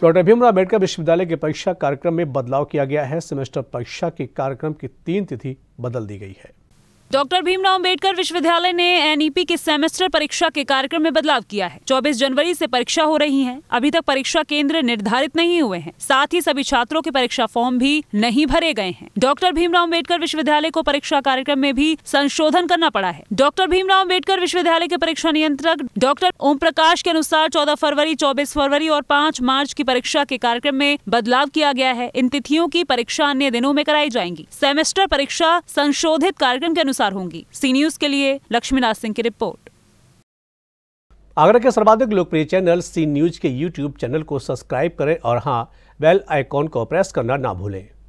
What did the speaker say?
doctor Bhimrao Ambedkar विश्वविद्यालय के परीक्षा कार्यक्रम में बदलाव किया गया है सेमेस्टर परीक्षा के कार्यक्रम की तीन तिथि बदल दी गई है डॉक्टर भीमराव अंबेडकर विश्वविद्यालय ने एनईपी के सेमेस्टर परीक्षा के कार्यक्रम में बदलाव किया है 24 जनवरी से परीक्षा हो रही है अभी तक परीक्षा केंद्र निर्धारित नहीं हुए हैं साथ ही सभी छात्रों के परीक्षा फॉर्म भी नहीं भरे गए हैं डॉक्टर भीमराव अम्बेडकर विश्वविद्यालय को परीक्षा कार्यक्रम में भी संशोधन करना पड़ा है डॉक्टर भीमराव अम्बेडकर विश्वविद्यालय के परीक्षा नियंत्रक डॉक्टर ओम प्रकाश के अनुसार चौदह फरवरी चौबीस फरवरी और पाँच मार्च की परीक्षा के कार्यक्रम में बदलाव किया गया है इन तिथियों की परीक्षा अन्य दिनों में कराई जाएंगी सेमेस्टर परीक्षा संशोधित कार्यक्रम के अनुसार अनुसार होंगी सी न्यूज के लिए लक्ष्मीनाथ सिंह की रिपोर्ट आगरा के सर्वाधिक लोकप्रिय चैनल सी न्यूज के यूट्यूब चैनल को सब्सक्राइब करें और हाँ बेल आइकॉन को प्रेस करना ना भूलें